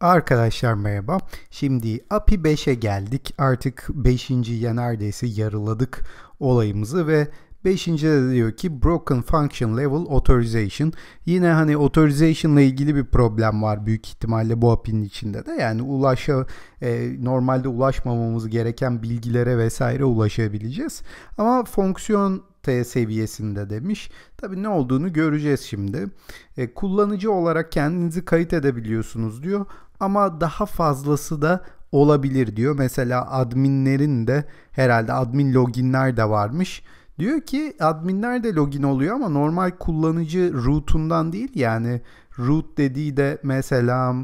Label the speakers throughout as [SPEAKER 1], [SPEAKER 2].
[SPEAKER 1] Arkadaşlar merhaba. Şimdi API 5'e geldik. Artık 5. ya neredeyse yarıladık olayımızı ve 5. de diyor ki broken function level authorization. Yine hani authorization ile ilgili bir problem var büyük ihtimalle bu API'nin içinde de. Yani ulaşa e, normalde ulaşmamamız gereken bilgilere vesaire ulaşabileceğiz. Ama fonksiyon T seviyesinde demiş. Tabi ne olduğunu göreceğiz şimdi. E, kullanıcı olarak kendinizi kayıt edebiliyorsunuz diyor ama daha fazlası da olabilir diyor. Mesela adminlerin de herhalde admin loginler de varmış. Diyor ki adminler de login oluyor ama normal kullanıcı rootundan değil yani root dediği de mesela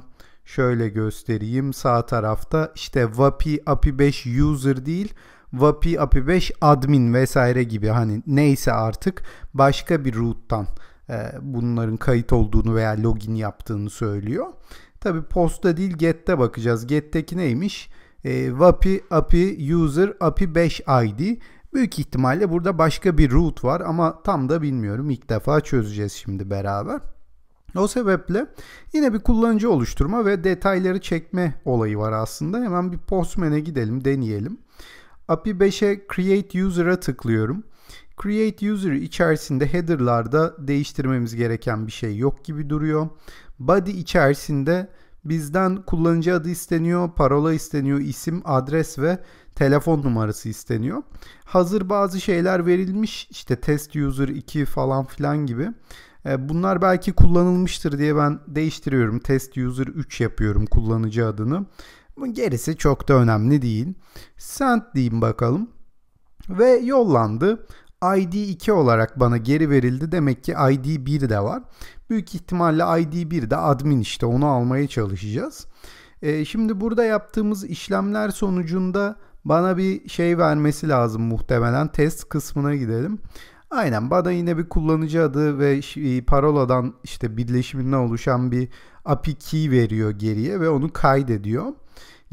[SPEAKER 1] şöyle göstereyim sağ tarafta işte WAPI API 5 user değil WAPI API 5 admin vesaire gibi hani neyse artık başka bir root'tan e, bunların kayıt olduğunu veya login yaptığını söylüyor. Tabi posta değil get'te bakacağız. Get'teki neymiş? E, ee, API, API user API 5 ID. Büyük ihtimalle burada başka bir root var ama tam da bilmiyorum. İlk defa çözeceğiz şimdi beraber. O sebeple yine bir kullanıcı oluşturma ve detayları çekme olayı var aslında. Hemen bir Postman'e gidelim, deneyelim. API 5'e Create User'a tıklıyorum. Create User içerisinde header'larda değiştirmemiz gereken bir şey yok gibi duruyor. Body içerisinde bizden kullanıcı adı isteniyor, parola isteniyor, isim, adres ve telefon numarası isteniyor. Hazır bazı şeyler verilmiş işte test user 2 falan filan gibi. E, bunlar belki kullanılmıştır diye ben değiştiriyorum. Test user 3 yapıyorum kullanıcı adını. Gerisi çok da önemli değil. Send diyeyim bakalım. Ve yollandı. ID 2 olarak bana geri verildi. Demek ki ID 1 de var. Büyük ihtimalle id 1 de admin işte onu almaya çalışacağız. E, şimdi burada yaptığımız işlemler sonucunda bana bir şey vermesi lazım muhtemelen. Test kısmına gidelim. Aynen bana yine bir kullanıcı adı ve e, paroladan işte birleşiminden oluşan bir API key veriyor geriye ve onu kaydediyor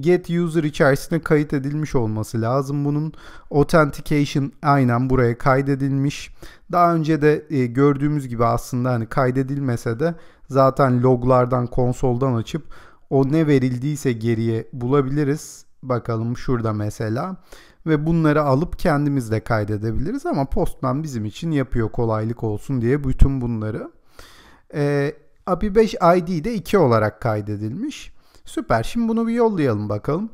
[SPEAKER 1] get user içerisine kayıt edilmiş olması lazım. Bunun authentication aynen buraya kaydedilmiş. Daha önce de e, gördüğümüz gibi aslında hani kaydedilmese de zaten loglardan konsoldan açıp o ne verildiyse geriye bulabiliriz. Bakalım şurada mesela ve bunları alıp kendimiz de kaydedebiliriz ama Postman bizim için yapıyor kolaylık olsun diye bütün bunları. E, API 5 ID de 2 olarak kaydedilmiş. Süper. Şimdi bunu bir yollayalım bakalım.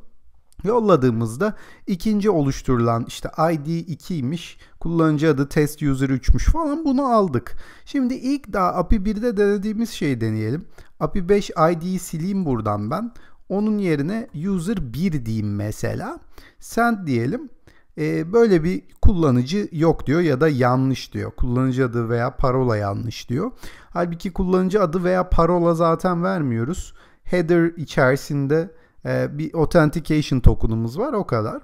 [SPEAKER 1] Yolladığımızda ikinci oluşturulan işte ID 2'ymiş. Kullanıcı adı test user 3'müş falan bunu aldık. Şimdi ilk daha API 1'de denediğimiz şeyi deneyelim. API 5 ID'yi sileyim buradan ben. Onun yerine user 1 diyeyim mesela. Send diyelim. Ee, böyle bir kullanıcı yok diyor ya da yanlış diyor. Kullanıcı adı veya parola yanlış diyor. Halbuki kullanıcı adı veya parola zaten vermiyoruz header içerisinde e, bir authentication token'ımız var o kadar.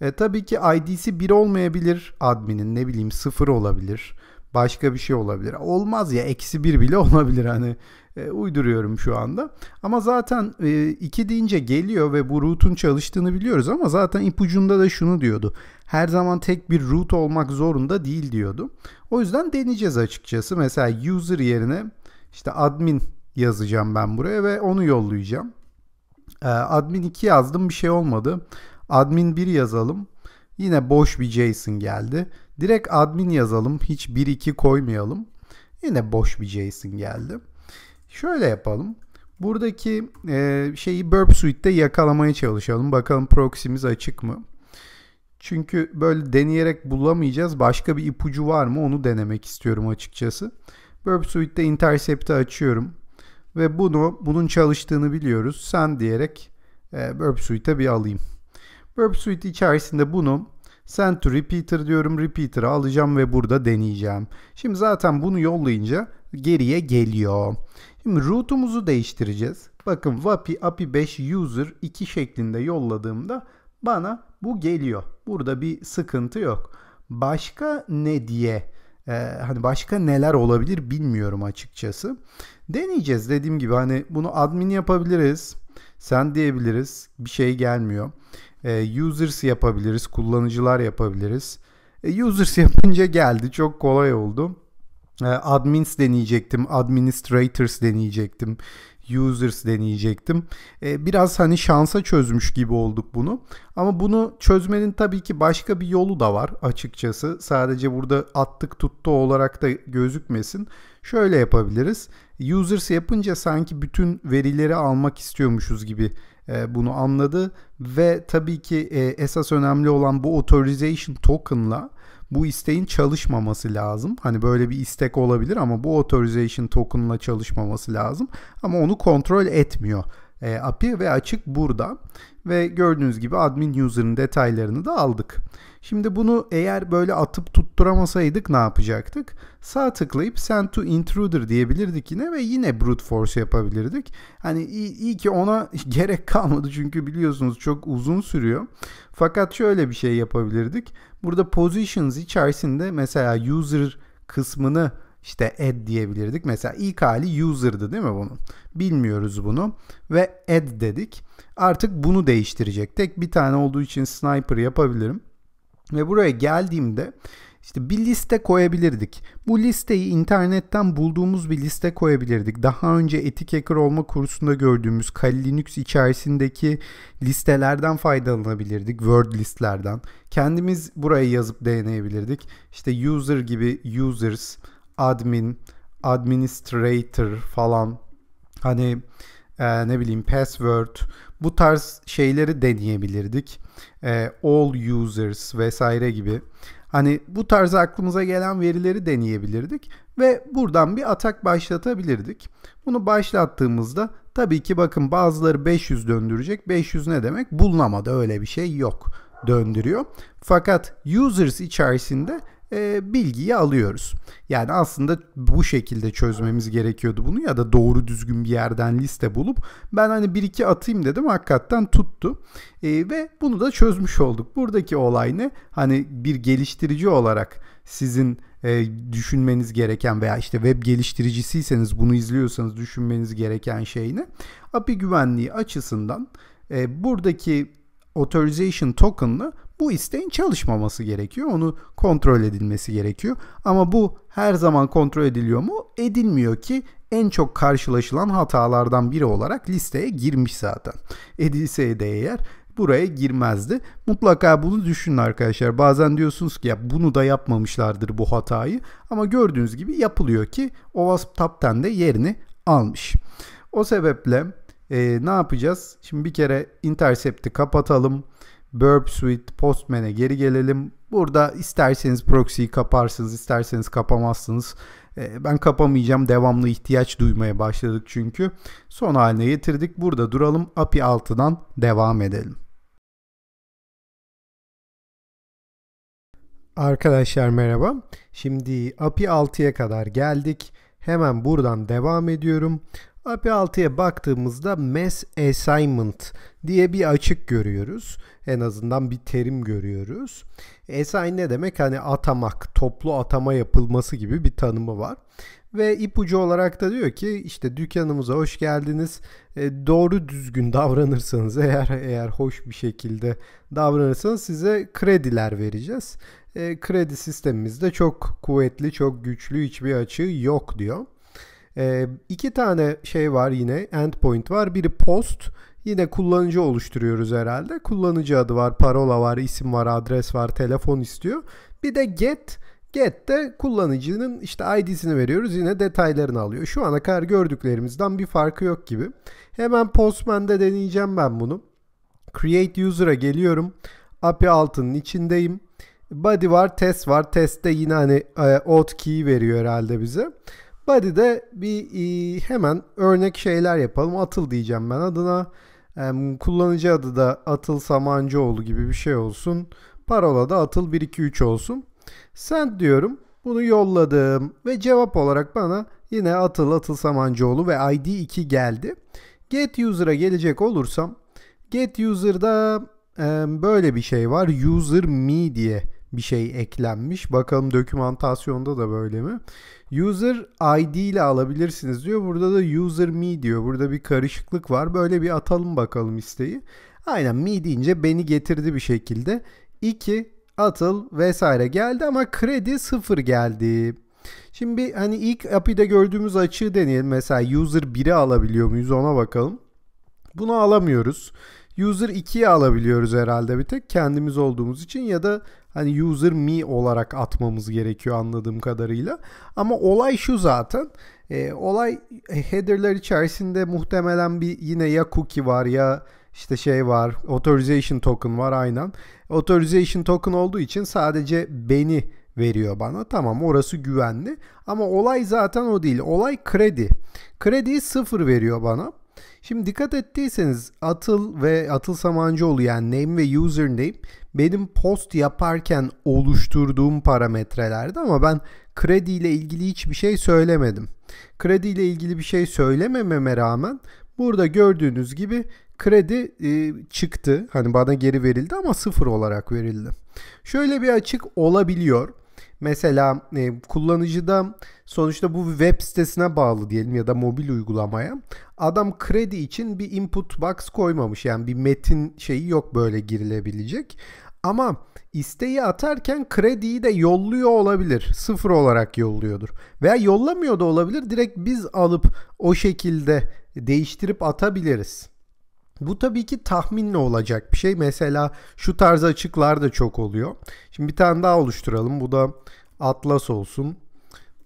[SPEAKER 1] E, tabii ki ID'si 1 olmayabilir adminin ne bileyim 0 olabilir başka bir şey olabilir. Olmaz ya eksi 1 bile olabilir hani e, uyduruyorum şu anda. Ama zaten 2 e, deyince geliyor ve bu root'un çalıştığını biliyoruz ama zaten ipucunda da şunu diyordu. Her zaman tek bir root olmak zorunda değil diyordu. O yüzden deneyeceğiz açıkçası. Mesela user yerine işte admin yazacağım ben buraya ve onu yollayacağım. Ee, admin 2 yazdım bir şey olmadı. Admin 1 yazalım. Yine boş bir JSON geldi. Direkt admin yazalım. Hiç 1-2 koymayalım. Yine boş bir JSON geldi. Şöyle yapalım. Buradaki e, şeyi Burp Suite'de yakalamaya çalışalım. Bakalım proxy'miz açık mı? Çünkü böyle deneyerek bulamayacağız. Başka bir ipucu var mı onu denemek istiyorum açıkçası. Burp Suite'de Intercept'i açıyorum ve bunu bunun çalıştığını biliyoruz. Sen diyerek e, Burp Suite'e bir alayım. Burp Suite içerisinde bunu send to repeater diyorum. Repeater'ı alacağım ve burada deneyeceğim. Şimdi zaten bunu yollayınca geriye geliyor. Şimdi root'umuzu değiştireceğiz. Bakın WAPI API 5 user 2 şeklinde yolladığımda bana bu geliyor. Burada bir sıkıntı yok. Başka ne diye ee, hani başka neler olabilir bilmiyorum açıkçası. Deneyeceğiz dediğim gibi hani bunu admin yapabiliriz. Sen diyebiliriz. Bir şey gelmiyor. Ee, users yapabiliriz. Kullanıcılar yapabiliriz. Ee, users yapınca geldi. Çok kolay oldu. Ee, admins deneyecektim, administrators deneyecektim users deneyecektim. E, biraz hani şansa çözmüş gibi olduk bunu. Ama bunu çözmenin tabii ki başka bir yolu da var açıkçası. Sadece burada attık tuttu olarak da gözükmesin. Şöyle yapabiliriz. Users yapınca sanki bütün verileri almak istiyormuşuz gibi e, bunu anladı ve tabii ki e, esas önemli olan bu authorization token'la bu isteğin çalışmaması lazım. Hani böyle bir istek olabilir ama bu authorization token'la çalışmaması lazım. Ama onu kontrol etmiyor. E, API ve açık burada ve gördüğünüz gibi admin user'ın detaylarını da aldık. Şimdi bunu eğer böyle atıp tutturamasaydık ne yapacaktık? Sağ tıklayıp send to intruder diyebilirdik yine ve yine brute force yapabilirdik. Hani iyi, iyi ki ona gerek kalmadı çünkü biliyorsunuz çok uzun sürüyor. Fakat şöyle bir şey yapabilirdik. Burada positions içerisinde mesela user kısmını işte add diyebilirdik. Mesela ilk hali user'dı değil mi bunun? Bilmiyoruz bunu ve add dedik. Artık bunu değiştirecek. Tek bir tane olduğu için sniper yapabilirim. Ve buraya geldiğimde işte bir liste koyabilirdik. Bu listeyi internetten bulduğumuz bir liste koyabilirdik. Daha önce etik hacker olma kursunda gördüğümüz Kali Linux içerisindeki listelerden faydalanabilirdik. Word listlerden. Kendimiz buraya yazıp deneyebilirdik. İşte user gibi users, admin, administrator falan hani e, ne bileyim password bu tarz şeyleri deneyebilirdik. E, all users vesaire gibi. Hani bu tarz aklımıza gelen verileri deneyebilirdik ve buradan bir atak başlatabilirdik. Bunu başlattığımızda tabii ki bakın bazıları 500 döndürecek. 500 ne demek? Bulunamadı öyle bir şey yok döndürüyor. Fakat users içerisinde e, bilgiyi alıyoruz. Yani aslında bu şekilde çözmemiz gerekiyordu bunu ya da doğru düzgün bir yerden liste bulup ben hani bir iki atayım dedim hakikaten tuttu. E, ve bunu da çözmüş olduk. Buradaki olay ne? Hani bir geliştirici olarak sizin e, düşünmeniz gereken veya işte web geliştiricisiyseniz bunu izliyorsanız düşünmeniz gereken şey ne? API güvenliği açısından e, buradaki authorization token'la bu isteğin çalışmaması gerekiyor. Onu kontrol edilmesi gerekiyor. Ama bu her zaman kontrol ediliyor mu? Edilmiyor ki en çok karşılaşılan hatalardan biri olarak listeye girmiş zaten. Edilseydi eğer buraya girmezdi. Mutlaka bunu düşünün arkadaşlar. Bazen diyorsunuz ki ya bunu da yapmamışlardır bu hatayı. Ama gördüğünüz gibi yapılıyor ki OWASP Top 10'de yerini almış. O sebeple e, ne yapacağız? Şimdi bir kere Intercept'i kapatalım. Burp Suite Postman'e geri gelelim. Burada isterseniz proxy'yi kaparsınız, isterseniz kapamazsınız. Ee, ben kapamayacağım. Devamlı ihtiyaç duymaya başladık çünkü. Son haline getirdik. Burada duralım. API 6'dan devam edelim. Arkadaşlar merhaba. Şimdi API 6'ya kadar geldik. Hemen buradan devam ediyorum. API 6'ya baktığımızda mass assignment diye bir açık görüyoruz. En azından bir terim görüyoruz. Assign ne demek? Hani atamak, toplu atama yapılması gibi bir tanımı var. Ve ipucu olarak da diyor ki işte dükkanımıza hoş geldiniz. E, doğru düzgün davranırsanız eğer eğer hoş bir şekilde davranırsanız size krediler vereceğiz. E, kredi sistemimizde çok kuvvetli, çok güçlü hiçbir açığı yok diyor. E, iki tane şey var yine endpoint var. Biri post yine kullanıcı oluşturuyoruz herhalde. Kullanıcı adı var, parola var, isim var, adres var, telefon istiyor. Bir de get Get de kullanıcının işte ID'sini veriyoruz yine detaylarını alıyor. Şu ana kadar gördüklerimizden bir farkı yok gibi. Hemen Postman'da deneyeceğim ben bunu. Create User'a geliyorum. API altının içindeyim. Body var, test var. test de yine hani e, auth key veriyor herhalde bize de bir e, hemen örnek şeyler yapalım. Atıl diyeceğim ben adına. kullanıcı adı da Atıl Samancıoğlu gibi bir şey olsun. Parola da Atıl 123 olsun. Sen diyorum. Bunu yolladım ve cevap olarak bana yine Atıl Atıl Samancıoğlu ve ID 2 geldi. Get User'a gelecek olursam Get User'da böyle bir şey var. User me diye bir şey eklenmiş. Bakalım dokümantasyonda da böyle mi? User ID ile alabilirsiniz diyor. Burada da user me diyor. Burada bir karışıklık var. Böyle bir atalım bakalım isteği. Aynen me deyince beni getirdi bir şekilde. 2 atıl vesaire geldi ama kredi 0 geldi. Şimdi hani ilk API'de gördüğümüz açığı deneyelim. Mesela user 1'i alabiliyor muyuz ona bakalım. Bunu alamıyoruz. User 2'yi alabiliyoruz herhalde bir tek kendimiz olduğumuz için ya da hani user me olarak atmamız gerekiyor anladığım kadarıyla. Ama olay şu zaten. E, olay header'lar içerisinde muhtemelen bir yine ya cookie var ya işte şey var authorization token var aynen. Authorization token olduğu için sadece beni veriyor bana. Tamam orası güvenli ama olay zaten o değil. Olay kredi. Krediyi sıfır veriyor bana. Şimdi dikkat ettiyseniz Atıl ve Atıl Samancıoğlu yani name ve username benim post yaparken oluşturduğum parametrelerdi ama ben kredi ile ilgili hiçbir şey söylemedim. Kredi ile ilgili bir şey söylemememe rağmen burada gördüğünüz gibi kredi e, çıktı. Hani bana geri verildi ama sıfır olarak verildi. Şöyle bir açık olabiliyor. Mesela e, kullanıcıda sonuçta bu web sitesine bağlı diyelim ya da mobil uygulamaya. Adam kredi için bir input box koymamış. Yani bir metin şeyi yok böyle girilebilecek. Ama isteği atarken krediyi de yolluyor olabilir. Sıfır olarak yolluyordur. Veya yollamıyor da olabilir. Direkt biz alıp o şekilde değiştirip atabiliriz. Bu tabii ki tahminle olacak bir şey. Mesela şu tarz açıklar da çok oluyor. Şimdi bir tane daha oluşturalım. Bu da Atlas olsun.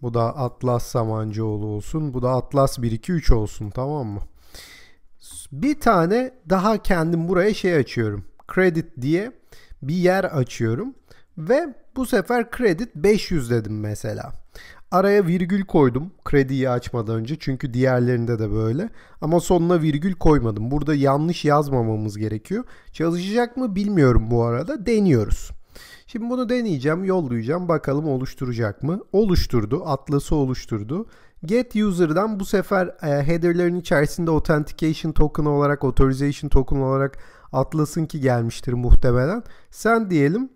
[SPEAKER 1] Bu da Atlas Samancıoğlu olsun. Bu da Atlas 1 2 3 olsun tamam mı? Bir tane daha kendim buraya şey açıyorum. Credit diye bir yer açıyorum ve bu sefer credit 500 dedim mesela. Araya virgül koydum krediyi açmadan önce çünkü diğerlerinde de böyle. Ama sonuna virgül koymadım. Burada yanlış yazmamamız gerekiyor. Çalışacak mı bilmiyorum bu arada. Deniyoruz. Şimdi bunu deneyeceğim, yollayacağım. Bakalım oluşturacak mı? Oluşturdu. Atlas'ı oluşturdu. Get user'dan bu sefer e, header'ların içerisinde authentication token olarak, authorization token olarak Atlas'ın ki gelmiştir muhtemelen. Sen diyelim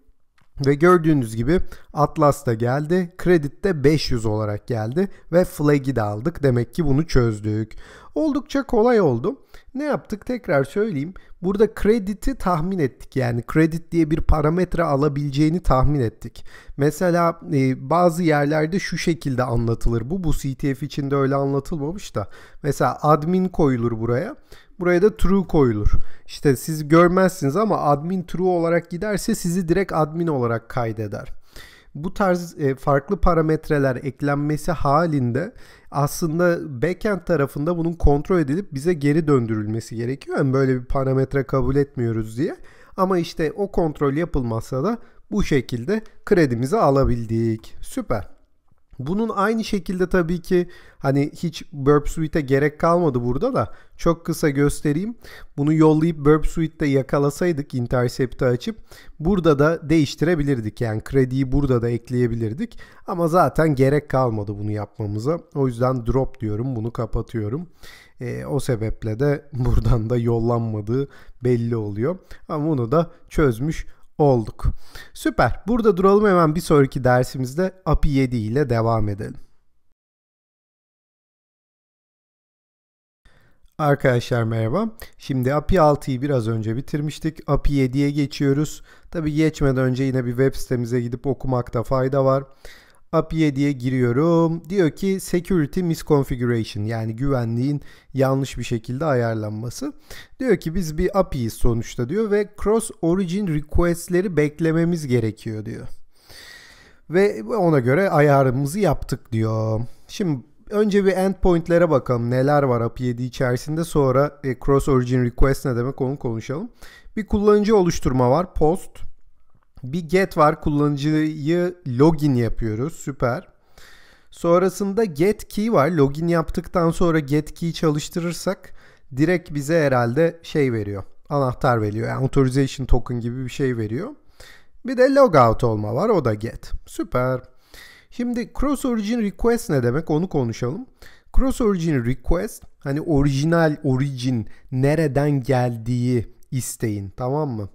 [SPEAKER 1] ve gördüğünüz gibi Atlas da geldi. Kredit de 500 olarak geldi. Ve Flag'i de aldık. Demek ki bunu çözdük. Oldukça kolay oldu. Ne yaptık tekrar söyleyeyim. Burada krediti tahmin ettik. Yani kredit diye bir parametre alabileceğini tahmin ettik. Mesela e, bazı yerlerde şu şekilde anlatılır. Bu bu CTF içinde öyle anlatılmamış da. Mesela admin koyulur buraya Buraya da true koyulur. İşte siz görmezsiniz ama admin true olarak giderse sizi direkt admin olarak kaydeder. Bu tarz e, farklı parametreler eklenmesi halinde aslında backend tarafında bunun kontrol edilip bize geri döndürülmesi gerekiyor. Yani böyle bir parametre kabul etmiyoruz diye. Ama işte o kontrol yapılmazsa da bu şekilde kredimizi alabildik. Süper. Bunun aynı şekilde tabii ki hani hiç Burp Suite'e gerek kalmadı burada da çok kısa göstereyim. Bunu yollayıp Burp Suite'de yakalasaydık intercept'i açıp burada da değiştirebilirdik. Yani krediyi burada da ekleyebilirdik. Ama zaten gerek kalmadı bunu yapmamıza. O yüzden drop diyorum bunu kapatıyorum. E, o sebeple de buradan da yollanmadığı belli oluyor. Ama bunu da çözmüş olduk. Süper. Burada duralım hemen bir sonraki dersimizde API 7 ile devam edelim. Arkadaşlar merhaba. Şimdi API 6'yı biraz önce bitirmiştik. API 7'ye geçiyoruz. Tabi geçmeden önce yine bir web sitemize gidip okumakta fayda var. API'ye diye giriyorum. Diyor ki security misconfiguration yani güvenliğin yanlış bir şekilde ayarlanması. Diyor ki biz bir API'yiz sonuçta diyor ve cross origin request'leri beklememiz gerekiyor diyor. Ve ona göre ayarımızı yaptık diyor. Şimdi önce bir endpointlere bakalım. Neler var API7 içerisinde sonra e, cross origin request ne demek onu konuşalım. Bir kullanıcı oluşturma var. Post bir get var kullanıcıyı login yapıyoruz süper. Sonrasında get key var login yaptıktan sonra get key çalıştırırsak direkt bize herhalde şey veriyor anahtar veriyor yani authorization token gibi bir şey veriyor. Bir de logout olma var o da get süper. Şimdi cross origin request ne demek onu konuşalım. Cross origin request hani orijinal origin nereden geldiği isteğin tamam mı?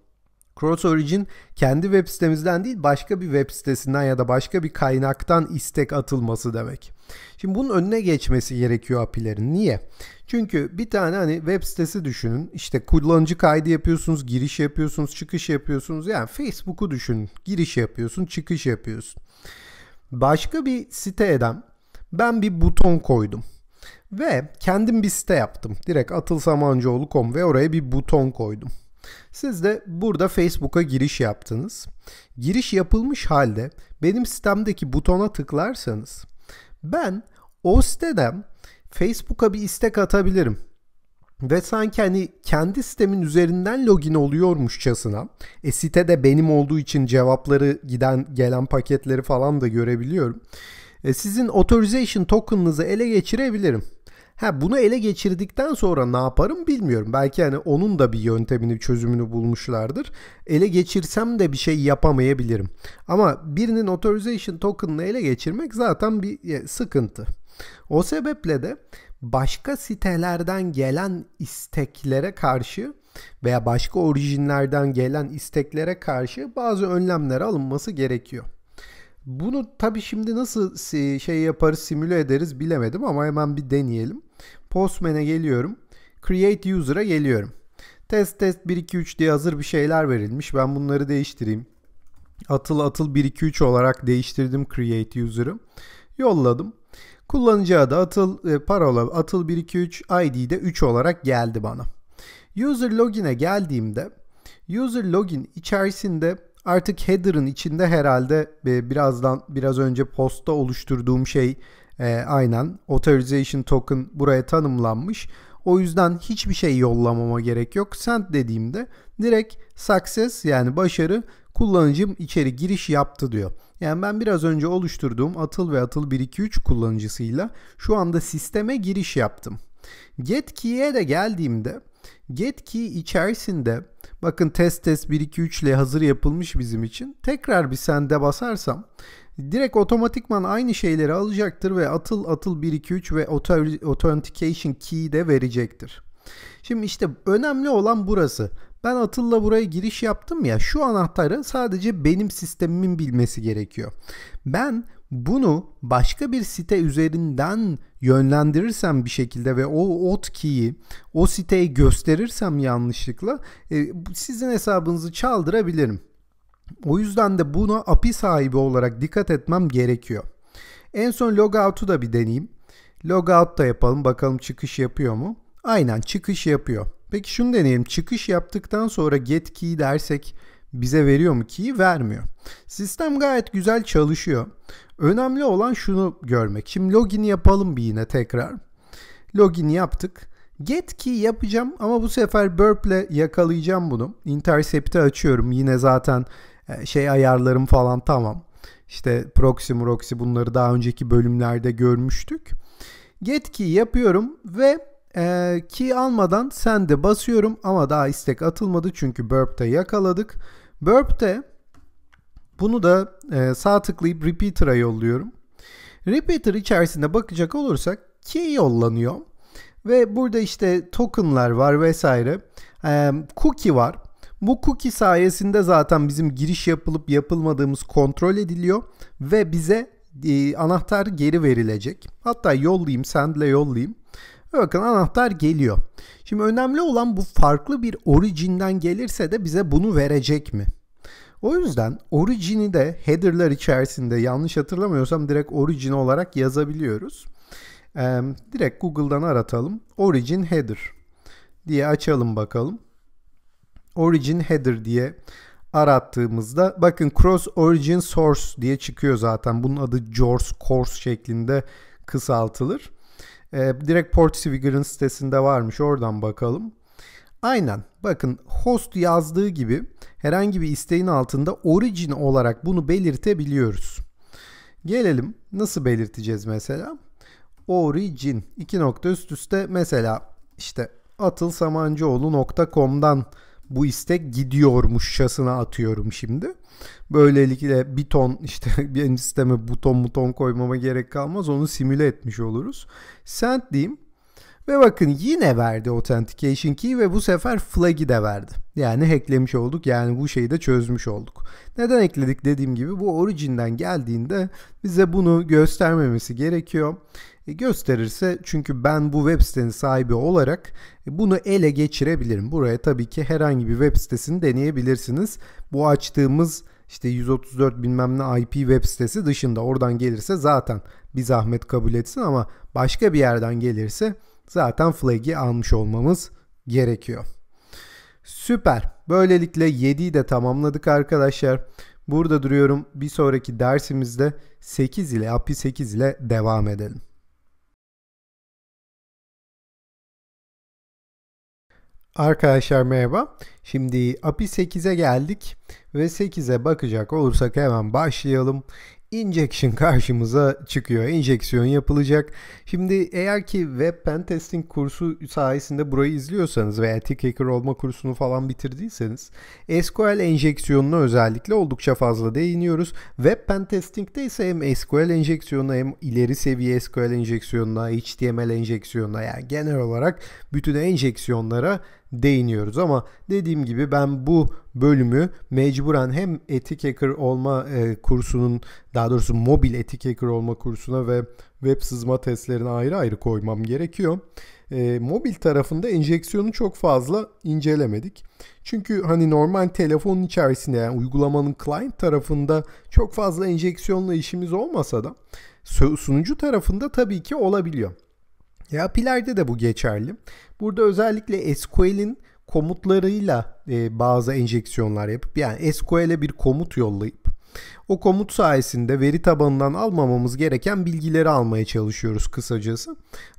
[SPEAKER 1] Cross Origin kendi web sitemizden değil başka bir web sitesinden ya da başka bir kaynaktan istek atılması demek. Şimdi bunun önüne geçmesi gerekiyor API'lerin. Niye? Çünkü bir tane hani web sitesi düşünün. İşte kullanıcı kaydı yapıyorsunuz, giriş yapıyorsunuz, çıkış yapıyorsunuz. Yani Facebook'u düşünün. Giriş yapıyorsun, çıkış yapıyorsun. Başka bir site siteden ben bir buton koydum. Ve kendim bir site yaptım. Direkt atılsamancıoğlu.com ve oraya bir buton koydum. Siz de burada Facebook'a giriş yaptınız. Giriş yapılmış halde benim sistemdeki butona tıklarsanız ben o siteden Facebook'a bir istek atabilirim. Ve sanki hani kendi sistemin üzerinden login oluyormuşçasına e sitede benim olduğu için cevapları giden gelen paketleri falan da görebiliyorum. E, sizin authorization token'ınızı ele geçirebilirim. Ha bunu ele geçirdikten sonra ne yaparım bilmiyorum. Belki hani onun da bir yöntemini, çözümünü bulmuşlardır. Ele geçirsem de bir şey yapamayabilirim. Ama birinin authorization token'ını ele geçirmek zaten bir e, sıkıntı. O sebeple de başka sitelerden gelen isteklere karşı veya başka orijinlerden gelen isteklere karşı bazı önlemler alınması gerekiyor. Bunu tabi şimdi nasıl şey yaparız simüle ederiz bilemedim ama hemen bir deneyelim. Postman'e geliyorum. Create User'a geliyorum. Test test 1 2 3 diye hazır bir şeyler verilmiş. Ben bunları değiştireyim. Atıl atıl 1 2 3 olarak değiştirdim create user'ı. Yolladım. Kullanıcı adı atıl e, parola atıl 1 2 3 ID de 3 olarak geldi bana. User login'e geldiğimde user login içerisinde Artık header'ın içinde herhalde e, birazdan biraz önce postta oluşturduğum şey e, aynen authorization token buraya tanımlanmış. O yüzden hiçbir şey yollamama gerek yok. Send dediğimde direkt success yani başarı kullanıcım içeri giriş yaptı diyor. Yani ben biraz önce oluşturduğum atıl ve atıl 123 kullanıcısıyla şu anda sisteme giriş yaptım. Get key'e de geldiğimde get key içerisinde Bakın test test 1 2 3 ile hazır yapılmış bizim için. Tekrar bir sende basarsam direkt otomatikman aynı şeyleri alacaktır ve atıl atıl 1 2 3 ve authentication key de verecektir. Şimdi işte önemli olan burası. Ben Atıl'la buraya giriş yaptım ya şu anahtarı sadece benim sistemimin bilmesi gerekiyor. Ben bunu başka bir site üzerinden yönlendirirsem bir şekilde ve o ot keyi o siteye gösterirsem yanlışlıkla e, sizin hesabınızı çaldırabilirim. O yüzden de buna API sahibi olarak dikkat etmem gerekiyor. En son logout'u da bir deneyeyim. Logout da yapalım bakalım çıkış yapıyor mu? Aynen çıkış yapıyor. Peki şunu deneyelim. Çıkış yaptıktan sonra get key dersek bize veriyor mu ki'yi? Vermiyor. Sistem gayet güzel çalışıyor. Önemli olan şunu görmek. Şimdi login yapalım bir yine tekrar. Login yaptık. Get key yapacağım ama bu sefer burp'le yakalayacağım bunu. Intercept'i açıyorum. Yine zaten e, şey ayarlarım falan tamam. İşte proxy proxy bunları daha önceki bölümlerde görmüştük. Get key yapıyorum ve e, key almadan send'e basıyorum ama daha istek atılmadı çünkü burp'te yakaladık. Burp'te bunu da e, sağ tıklayıp repeater'a yolluyorum. Repeater içerisinde bakacak olursak key yollanıyor. Ve burada işte tokenlar var vesaire. E, cookie var. Bu cookie sayesinde zaten bizim giriş yapılıp yapılmadığımız kontrol ediliyor ve bize e, anahtar geri verilecek. Hatta yollayayım, sendle yollayayım. Ve bakın anahtar geliyor. Şimdi önemli olan bu farklı bir orijinden gelirse de bize bunu verecek mi? O yüzden orijini de header'lar içerisinde yanlış hatırlamıyorsam direkt origin olarak yazabiliyoruz. Ee, direkt Google'dan aratalım. Origin header diye açalım bakalım. Origin header diye arattığımızda bakın cross origin source diye çıkıyor zaten. Bunun adı JORS course şeklinde kısaltılır. E, direkt Portswigger'ın sitesinde varmış oradan bakalım. Aynen bakın host yazdığı gibi herhangi bir isteğin altında origin olarak bunu belirtebiliyoruz. Gelelim nasıl belirteceğiz mesela? Origin iki nokta üst üste mesela işte atılsamancıoğlu.com'dan bu istek gidiyormuş şasına atıyorum şimdi. Böylelikle bir ton işte benim sisteme buton buton koymama gerek kalmaz onu simüle etmiş oluruz. Send diyeyim ve bakın yine verdi authentication key ve bu sefer flag'i de verdi. Yani hacklemiş olduk yani bu şeyi de çözmüş olduk. Neden ekledik dediğim gibi bu orijinden geldiğinde bize bunu göstermemesi gerekiyor. E, gösterirse çünkü ben bu web sitenin sahibi olarak e, bunu ele geçirebilirim. Buraya tabii ki herhangi bir web sitesini deneyebilirsiniz. Bu açtığımız işte 134 bilmem ne IP web sitesi dışında oradan gelirse zaten bir zahmet kabul etsin ama başka bir yerden gelirse zaten flag'i almış olmamız gerekiyor. Süper. Böylelikle 7'yi de tamamladık arkadaşlar. Burada duruyorum. Bir sonraki dersimizde 8 ile API 8 ile devam edelim. Arkadaşlar merhaba. Şimdi API 8'e geldik ve 8'e bakacak olursak hemen başlayalım. Injection karşımıza çıkıyor. Enjeksiyon yapılacak. Şimdi eğer ki web pen testing kursu sayesinde burayı izliyorsanız veya tick hacker olma kursunu falan bitirdiyseniz SQL enjeksiyonuna özellikle oldukça fazla değiniyoruz. Web pen testing'de ise hem SQL enjeksiyonuna hem ileri seviye SQL enjeksiyonuna, HTML enjeksiyonuna yani genel olarak bütün enjeksiyonlara değiniyoruz ama dediğim gibi ben bu bölümü mecburen hem etik hacker olma e, kursunun daha doğrusu mobil etik hacker olma kursuna ve web sızma testlerine ayrı ayrı koymam gerekiyor. E, mobil tarafında enjeksiyonu çok fazla incelemedik. Çünkü hani normal telefonun içerisinde yani uygulamanın client tarafında çok fazla enjeksiyonla işimiz olmasa da sunucu tarafında tabii ki olabiliyor. API'lerde de bu geçerli. Burada özellikle SQL'in komutlarıyla e, bazı enjeksiyonlar yapıp yani SQL'e bir komut yollayıp o komut sayesinde veri tabanından almamamız gereken bilgileri almaya çalışıyoruz kısacası.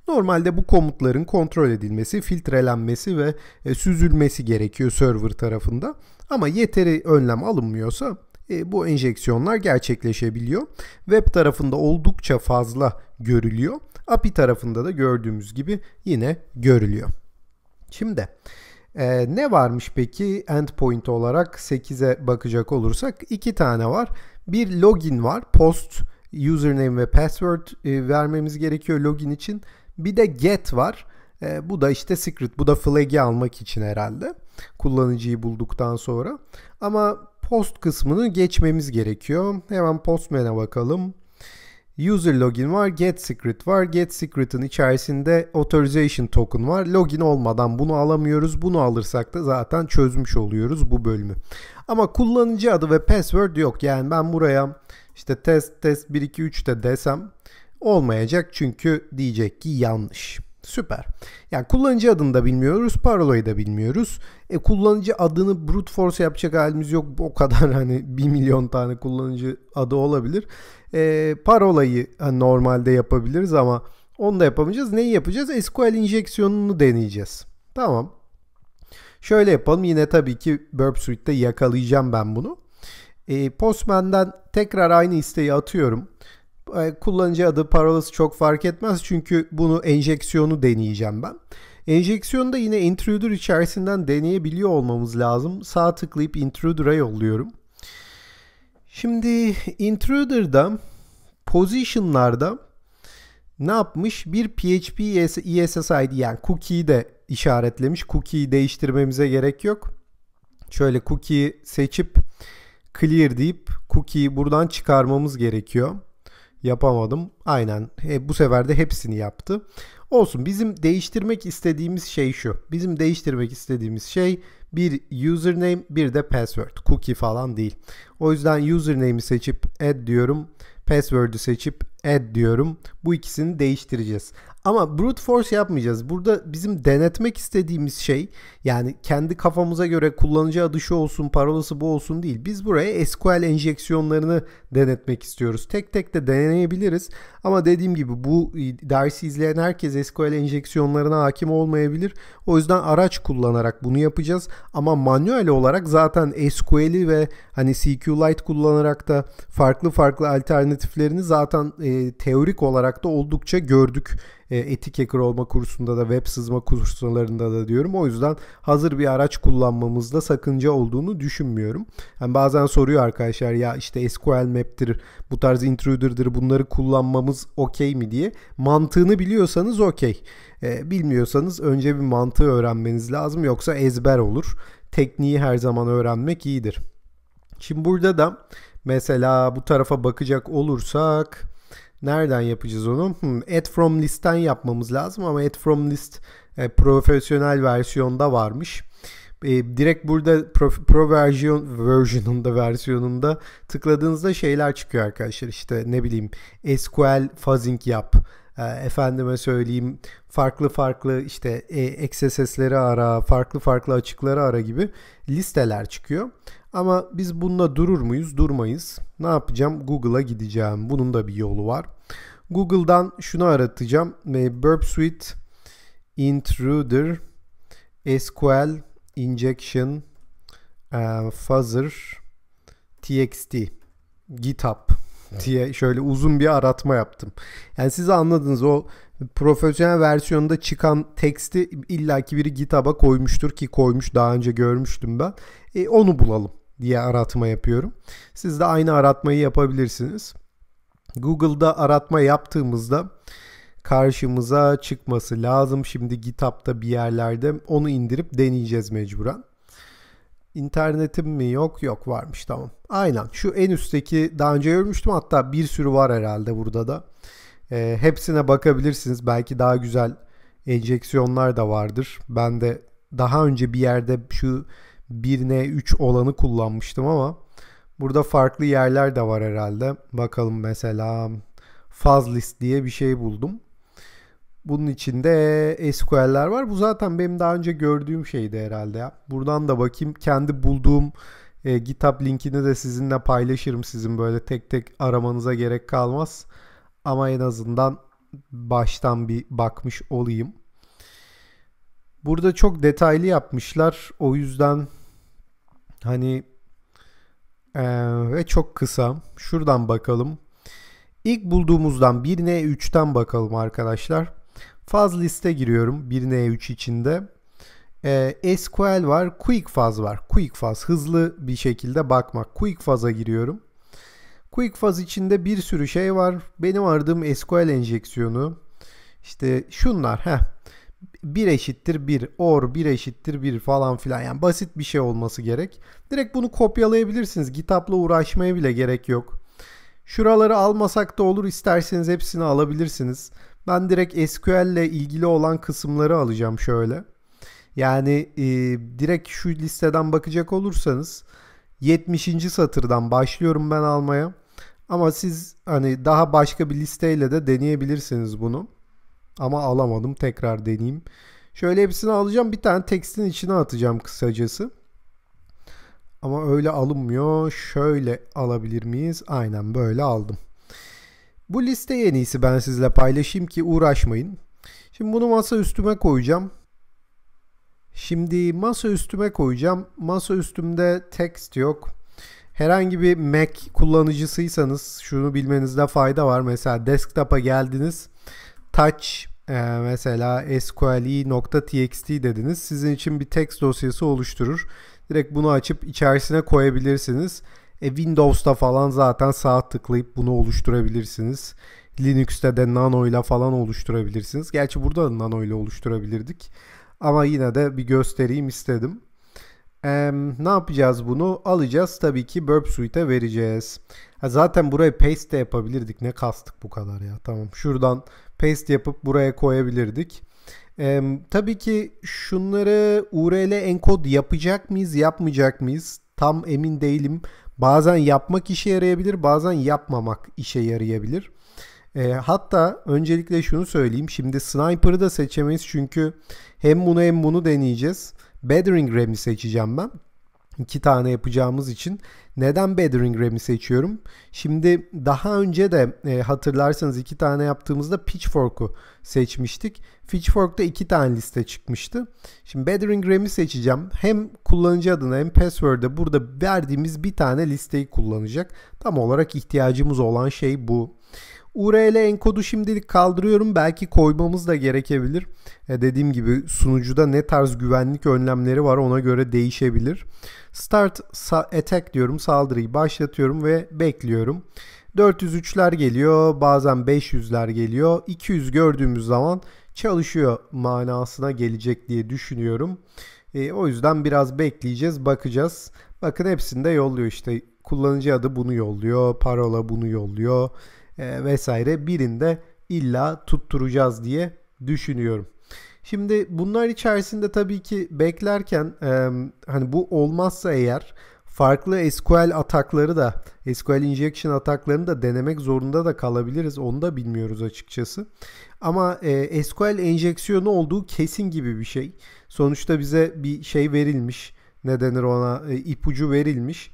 [SPEAKER 1] Normalde bu komutların kontrol edilmesi, filtrelenmesi ve e, süzülmesi gerekiyor server tarafında. Ama yeteri önlem alınmıyorsa e, bu enjeksiyonlar gerçekleşebiliyor. Web tarafında oldukça fazla görülüyor. API tarafında da gördüğümüz gibi yine görülüyor. Şimdi e, ne varmış peki endpoint olarak 8'e bakacak olursak iki tane var. Bir login var. Post username ve password e, vermemiz gerekiyor login için. Bir de get var. E, bu da işte secret. Bu da flag'i almak için herhalde. Kullanıcıyı bulduktan sonra. Ama post kısmını geçmemiz gerekiyor. Hemen postman'e bakalım. User login var, get secret var. Get secret'ın içerisinde authorization token var. Login olmadan bunu alamıyoruz. Bunu alırsak da zaten çözmüş oluyoruz bu bölümü. Ama kullanıcı adı ve password yok. Yani ben buraya işte test test 1 2 3 de desem olmayacak çünkü diyecek ki yanlış. Süper. Yani kullanıcı adını da bilmiyoruz, parolayı da bilmiyoruz. E, kullanıcı adını brute force yapacak halimiz yok. O kadar hani 1 milyon tane kullanıcı adı olabilir. E, parolayı hani normalde yapabiliriz ama onu da yapamayacağız. Neyi yapacağız? SQL injeksiyonunu deneyeceğiz. Tamam. Şöyle yapalım. Yine tabii ki Burp Suite'de yakalayacağım ben bunu. E, Postman'den tekrar aynı isteği atıyorum. E, kullanıcı adı parolası çok fark etmez. Çünkü bunu enjeksiyonu deneyeceğim ben. Enjeksiyonu da yine intruder içerisinden deneyebiliyor olmamız lazım. Sağ tıklayıp intruder'a yolluyorum. Şimdi intruder'da position'larda ne yapmış? Bir PHP ESSID e yani cookie'yi de işaretlemiş. Cookie'yi değiştirmemize gerek yok. Şöyle cookie'yi seçip clear deyip cookie'yi buradan çıkarmamız gerekiyor. Yapamadım. Aynen. E, bu sefer de hepsini yaptı. Olsun bizim değiştirmek istediğimiz şey şu. Bizim değiştirmek istediğimiz şey bir username bir de password. Cookie falan değil. O yüzden username'i seçip add diyorum. Password'ü seçip add diyorum. Bu ikisini değiştireceğiz. Ama brute force yapmayacağız. Burada bizim denetmek istediğimiz şey yani kendi kafamıza göre kullanıcı adı şu olsun parolası bu olsun değil. Biz buraya SQL enjeksiyonlarını denetmek istiyoruz. Tek tek de deneyebiliriz ama dediğim gibi bu dersi izleyen herkes SQL enjeksiyonlarına hakim olmayabilir. O yüzden araç kullanarak bunu yapacağız. Ama manuel olarak zaten SQL'i ve hani CQLite kullanarak da farklı farklı alternatiflerini zaten e, teorik olarak da oldukça gördük e, etik hacker olma kursunda da web sızma kurslarında da diyorum. O yüzden hazır bir araç kullanmamızda sakınca olduğunu düşünmüyorum. Yani bazen soruyor arkadaşlar ya işte SQL map'tir bu tarz intruder'dır bunları kullanmamız okey mi diye. Mantığını biliyorsanız okey. E, bilmiyorsanız önce bir mantığı öğrenmeniz lazım yoksa ezber olur. Tekniği her zaman öğrenmek iyidir. Şimdi burada da mesela bu tarafa bakacak olursak Nereden yapacağız onu? Hmm, add from list'ten yapmamız lazım ama add from list e, profesyonel versiyonda varmış. E, direkt burada pro, pro version version'ında versiyonunda tıkladığınızda şeyler çıkıyor arkadaşlar. İşte ne bileyim SQL fuzzing yap. E, efendime söyleyeyim farklı farklı işte e, XSS'leri ara, farklı farklı açıkları ara gibi listeler çıkıyor. Ama biz bununla durur muyuz? Durmayız. Ne yapacağım? Google'a gideceğim. Bunun da bir yolu var. Google'dan şunu aratacağım. Burp Suite Intruder SQL Injection e, Fuzzer TXT GitHub diye şöyle uzun bir aratma yaptım. Yani siz anladınız o profesyonel versiyonda çıkan teksti illaki biri GitHub'a koymuştur ki koymuş daha önce görmüştüm ben. E, onu bulalım diye aratma yapıyorum. Siz de aynı aratmayı yapabilirsiniz. Google'da aratma yaptığımızda karşımıza çıkması lazım. Şimdi GitHub'da bir yerlerde onu indirip deneyeceğiz mecburen. İnternetim mi yok? Yok varmış tamam. Aynen şu en üstteki daha önce görmüştüm hatta bir sürü var herhalde burada da. E, hepsine bakabilirsiniz. Belki daha güzel enjeksiyonlar da vardır. Ben de daha önce bir yerde şu 1N3 olanı kullanmıştım ama burada farklı yerler de var herhalde. Bakalım mesela faz diye bir şey buldum. Bunun içinde SQL'ler var. Bu zaten benim daha önce gördüğüm şeydi herhalde Buradan da bakayım. Kendi bulduğum e, GitHub linkini de sizinle paylaşırım. Sizin böyle tek tek aramanıza gerek kalmaz. Ama en azından baştan bir bakmış olayım. Burada çok detaylı yapmışlar. O yüzden hani ee, ve çok kısa. Şuradan bakalım. İlk bulduğumuzdan 1N3'ten bakalım arkadaşlar. Faz liste giriyorum 1N3 içinde. Ee, SQL var. Quick faz var. Quick faz hızlı bir şekilde bakmak. Quick faza giriyorum. Quick faz içinde bir sürü şey var. Benim aradığım SQL enjeksiyonu. İşte şunlar. Heh, 1 eşittir 1 or 1 eşittir 1 falan filan yani basit bir şey olması gerek. Direkt bunu kopyalayabilirsiniz. Kitapla uğraşmaya bile gerek yok. Şuraları almasak da olur isterseniz hepsini alabilirsiniz. Ben direkt SQL ile ilgili olan kısımları alacağım şöyle. Yani e, direkt şu listeden bakacak olursanız 70. satırdan başlıyorum ben almaya. Ama siz hani daha başka bir listeyle de deneyebilirsiniz bunu. Ama alamadım. Tekrar deneyeyim. Şöyle hepsini alacağım. Bir tane tekstin içine atacağım kısacası. Ama öyle alınmıyor. Şöyle alabilir miyiz? Aynen böyle aldım. Bu liste en iyisi ben sizle paylaşayım ki uğraşmayın. Şimdi bunu masa üstüme koyacağım. Şimdi masa üstüme koyacağım. Masa üstümde text yok. Herhangi bir Mac kullanıcısıysanız şunu bilmenizde fayda var. Mesela desktop'a geldiniz touch e, mesela sqli.txt dediniz. Sizin için bir text dosyası oluşturur. Direkt bunu açıp içerisine koyabilirsiniz. E, Windows'ta falan zaten sağ tıklayıp bunu oluşturabilirsiniz. Linux'te de Nano ile falan oluşturabilirsiniz. Gerçi burada da Nano ile oluşturabilirdik. Ama yine de bir göstereyim istedim. Ee, ne yapacağız bunu? Alacağız tabii ki Burp Suite'e vereceğiz. Ha, zaten buraya paste de yapabilirdik. Ne kastık bu kadar ya. Tamam şuradan paste yapıp buraya koyabilirdik. Ee, tabii ki şunları URL encode yapacak mıyız yapmayacak mıyız tam emin değilim. Bazen yapmak işe yarayabilir bazen yapmamak işe yarayabilir. E, hatta öncelikle şunu söyleyeyim. Şimdi Sniper'ı da seçemeyiz çünkü hem bunu hem bunu deneyeceğiz. Battering Ram'i seçeceğim ben iki tane yapacağımız için neden Battering Ram'i seçiyorum? Şimdi daha önce de e, hatırlarsanız iki tane yaptığımızda Pitchfork'u seçmiştik. Pitchfork'ta iki tane liste çıkmıştı. Şimdi Battering Ram'i seçeceğim. Hem kullanıcı adına hem password'a burada verdiğimiz bir tane listeyi kullanacak. Tam olarak ihtiyacımız olan şey bu. URL enkodu şimdilik kaldırıyorum. Belki koymamız da gerekebilir. E dediğim gibi sunucuda ne tarz güvenlik önlemleri var ona göre değişebilir. Start attack diyorum. Saldırıyı başlatıyorum ve bekliyorum. 403'ler geliyor. Bazen 500'ler geliyor. 200 gördüğümüz zaman çalışıyor manasına gelecek diye düşünüyorum. E, o yüzden biraz bekleyeceğiz, bakacağız. Bakın hepsinde yolluyor işte kullanıcı adı bunu yolluyor, parola bunu yolluyor. E, vesaire birinde illa tutturacağız diye düşünüyorum. Şimdi bunlar içerisinde tabii ki beklerken e, hani bu olmazsa eğer farklı SQL atakları da SQL injection ataklarını da denemek zorunda da kalabiliriz. Onu da bilmiyoruz açıkçası. Ama e, SQL enjeksiyonu olduğu kesin gibi bir şey. Sonuçta bize bir şey verilmiş. Ne denir ona? E, ipucu verilmiş.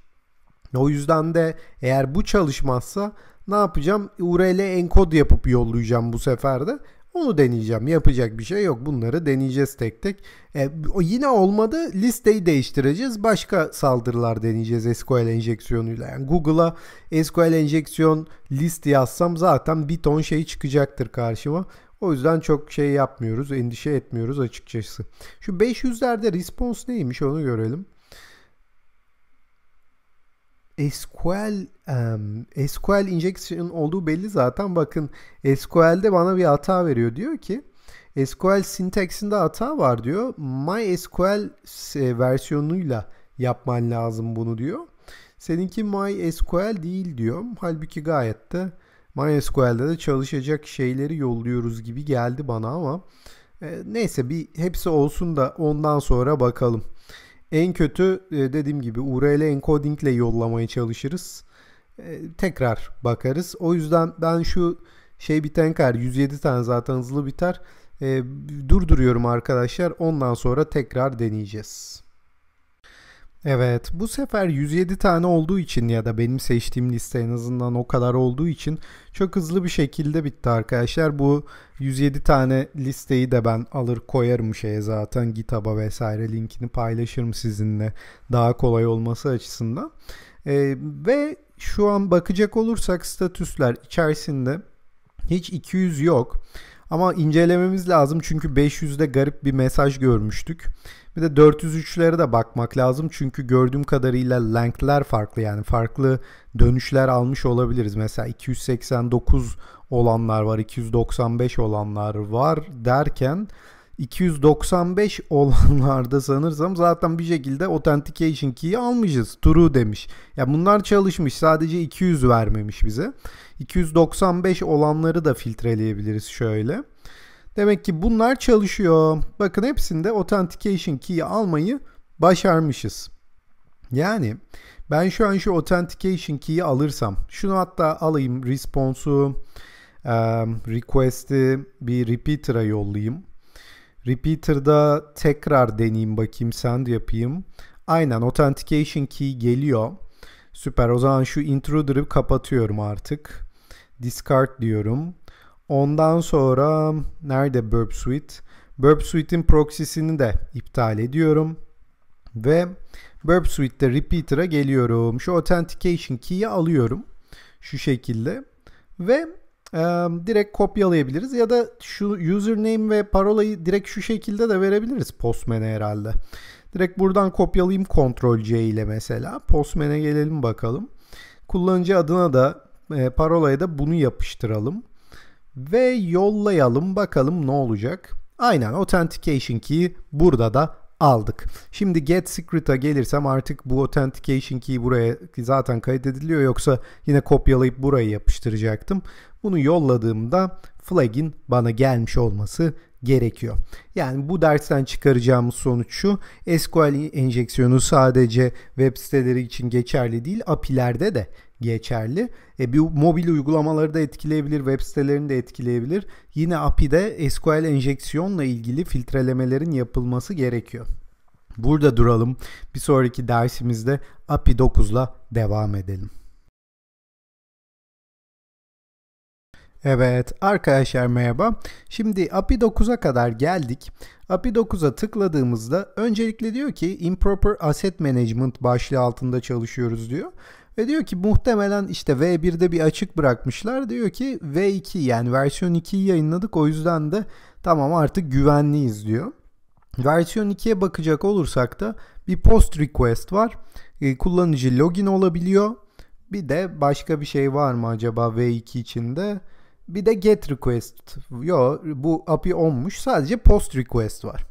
[SPEAKER 1] O yüzden de eğer bu çalışmazsa ne yapacağım? URL enkod yapıp yollayacağım bu sefer de. Onu deneyeceğim. Yapacak bir şey yok. Bunları deneyeceğiz tek tek. E, yine olmadı listeyi değiştireceğiz. Başka saldırılar deneyeceğiz SQL enjeksiyonuyla. Yani Google'a SQL enjeksiyon list yazsam zaten bir ton şey çıkacaktır karşıma. O yüzden çok şey yapmıyoruz, endişe etmiyoruz açıkçası. Şu 500'lerde response neymiş onu görelim. SQL um, SQL injection olduğu belli zaten. Bakın SQL'de bana bir hata veriyor. Diyor ki SQL sintaksinde hata var diyor. MySQL versiyonuyla yapman lazım bunu diyor. Seninki MySQL değil diyor. Halbuki gayet de MySQL'de de çalışacak şeyleri yolluyoruz gibi geldi bana ama e, neyse bir hepsi olsun da ondan sonra bakalım. En kötü e, dediğim gibi URL encoding ile yollamaya çalışırız. E, tekrar bakarız. O yüzden ben şu şey biten kadar 107 tane zaten hızlı biter. E, durduruyorum arkadaşlar. Ondan sonra tekrar deneyeceğiz. Evet bu sefer 107 tane olduğu için ya da benim seçtiğim liste en azından o kadar olduğu için çok hızlı bir şekilde bitti arkadaşlar. Bu 107 tane listeyi de ben alır koyarım şeye zaten GitHub'a vesaire linkini paylaşırım sizinle daha kolay olması açısından. Ee, ve şu an bakacak olursak statüsler içerisinde hiç 200 yok. Ama incelememiz lazım çünkü 500'de garip bir mesaj görmüştük. Bir de 403'lere de bakmak lazım. Çünkü gördüğüm kadarıyla length'ler farklı yani farklı dönüşler almış olabiliriz. Mesela 289 olanlar var, 295 olanlar var derken 295 olanlarda sanırsam zaten bir şekilde authentication key'i almışız. True demiş. Ya yani bunlar çalışmış. Sadece 200 vermemiş bize. 295 olanları da filtreleyebiliriz şöyle. Demek ki bunlar çalışıyor. Bakın hepsinde authentication key'i almayı başarmışız. Yani ben şu an şu authentication key'i alırsam şunu hatta alayım response'u request'i bir repeater'a yollayayım. Repeater'da tekrar deneyeyim bakayım send yapayım. Aynen authentication key geliyor. Süper o zaman şu intruder'ı kapatıyorum artık. Discard diyorum. Ondan sonra nerede Burp Suite? Burp Suite'in proxy'sini de iptal ediyorum. Ve Burp Suite'de repeater'a geliyorum. Şu authentication key'i alıyorum. Şu şekilde. Ve e, direkt kopyalayabiliriz. Ya da şu username ve parolayı direkt şu şekilde de verebiliriz Postman'e herhalde. Direkt buradan kopyalayayım Ctrl C ile mesela. Postman'e gelelim bakalım. Kullanıcı adına da e, parolaya da bunu yapıştıralım ve yollayalım bakalım ne olacak. Aynen authentication key'i burada da aldık. Şimdi get secret'a gelirsem artık bu authentication key buraya zaten kaydediliyor yoksa yine kopyalayıp buraya yapıştıracaktım. Bunu yolladığımda flag'in bana gelmiş olması gerekiyor. Yani bu dersten çıkaracağımız sonuç şu. SQL enjeksiyonu sadece web siteleri için geçerli değil, API'lerde de geçerli. E, bir mobil uygulamaları da etkileyebilir, web sitelerini de etkileyebilir. Yine API'de SQL enjeksiyonla ilgili filtrelemelerin yapılması gerekiyor. Burada duralım. Bir sonraki dersimizde API 9'la devam edelim. Evet arkadaşlar merhaba. Şimdi API 9'a kadar geldik. API 9'a tıkladığımızda öncelikle diyor ki Improper Asset Management başlığı altında çalışıyoruz diyor. Ve diyor ki muhtemelen işte V1'de bir açık bırakmışlar. Diyor ki V2 yani versiyon 2'yi yayınladık o yüzden de tamam artık güvenliyiz diyor. Versiyon 2'ye bakacak olursak da bir post request var. E, kullanıcı login olabiliyor. Bir de başka bir şey var mı acaba V2 içinde? Bir de get request. Yo bu API olmuş, Sadece post request var.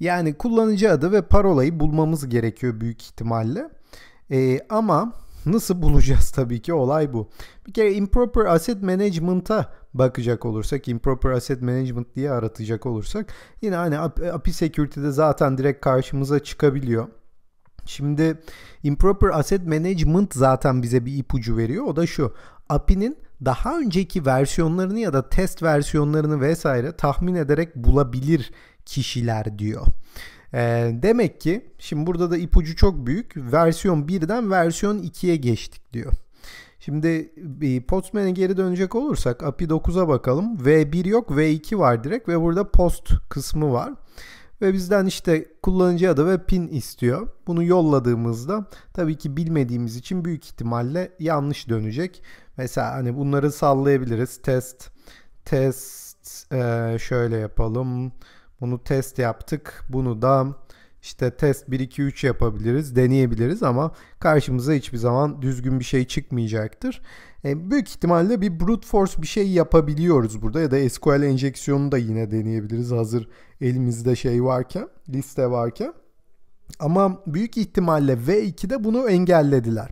[SPEAKER 1] Yani kullanıcı adı ve parolayı bulmamız gerekiyor büyük ihtimalle. E, ama Nasıl bulacağız tabii ki olay bu. Bir kere improper asset management'a bakacak olursak, improper asset management diye aratacak olursak yine hani API Security'de zaten direkt karşımıza çıkabiliyor. Şimdi improper asset management zaten bize bir ipucu veriyor. O da şu. API'nin daha önceki versiyonlarını ya da test versiyonlarını vesaire tahmin ederek bulabilir kişiler diyor. E, demek ki şimdi burada da ipucu çok büyük. Versiyon 1'den versiyon 2'ye geçtik diyor. Şimdi Postman'e geri dönecek olursak API 9'a bakalım. V1 yok V2 var direkt ve burada post kısmı var. Ve bizden işte kullanıcı adı ve pin istiyor. Bunu yolladığımızda tabii ki bilmediğimiz için büyük ihtimalle yanlış dönecek. Mesela hani bunları sallayabiliriz. Test, test e, şöyle yapalım. Bunu test yaptık. Bunu da işte test 1 2 3 yapabiliriz, deneyebiliriz ama karşımıza hiçbir zaman düzgün bir şey çıkmayacaktır. E, büyük ihtimalle bir brute force bir şey yapabiliyoruz burada ya da SQL enjeksiyonu da yine deneyebiliriz hazır elimizde şey varken, liste varken. Ama büyük ihtimalle V2'de bunu engellediler.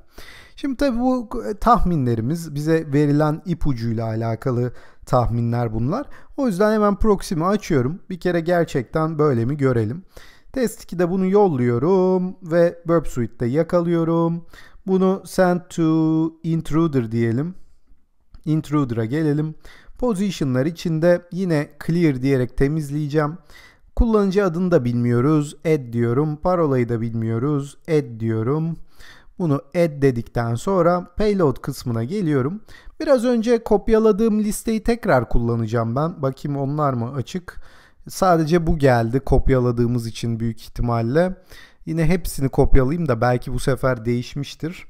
[SPEAKER 1] Şimdi tabii bu e, tahminlerimiz bize verilen ipucuyla alakalı tahminler bunlar. O yüzden hemen proxy'mi açıyorum. Bir kere gerçekten böyle mi görelim. Test 2'de bunu yolluyorum ve Burp Suite'de yakalıyorum. Bunu send to intruder diyelim. Intruder'a gelelim. Position'lar içinde yine clear diyerek temizleyeceğim. Kullanıcı adını da bilmiyoruz. Add diyorum. Parolayı da bilmiyoruz. Add diyorum. Bunu add dedikten sonra payload kısmına geliyorum. Biraz önce kopyaladığım listeyi tekrar kullanacağım ben. Bakayım onlar mı açık. Sadece bu geldi kopyaladığımız için büyük ihtimalle. Yine hepsini kopyalayayım da belki bu sefer değişmiştir.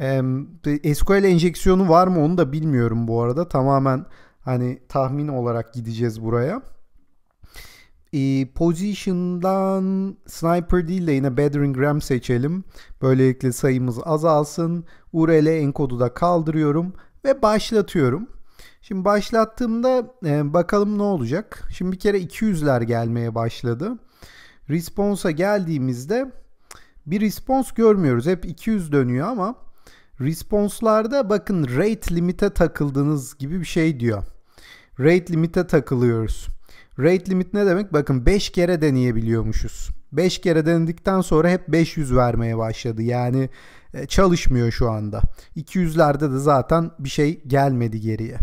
[SPEAKER 1] Ee, SQL enjeksiyonu var mı onu da bilmiyorum bu arada. Tamamen hani tahmin olarak gideceğiz buraya. Ee, position'dan Sniper değil de yine Battering Ram seçelim. Böylelikle sayımız azalsın. URL enkodu da kaldırıyorum ve başlatıyorum. Şimdi başlattığımda e, bakalım ne olacak. Şimdi bir kere 200'ler gelmeye başladı. Response'a geldiğimizde bir response görmüyoruz. Hep 200 dönüyor ama response'larda bakın rate limite takıldınız gibi bir şey diyor. Rate limite takılıyoruz. Rate limit ne demek? Bakın 5 kere deneyebiliyormuşuz. 5 kere denedikten sonra hep 500 vermeye başladı. Yani e, çalışmıyor şu anda. 200'lerde de zaten bir şey gelmedi geriye.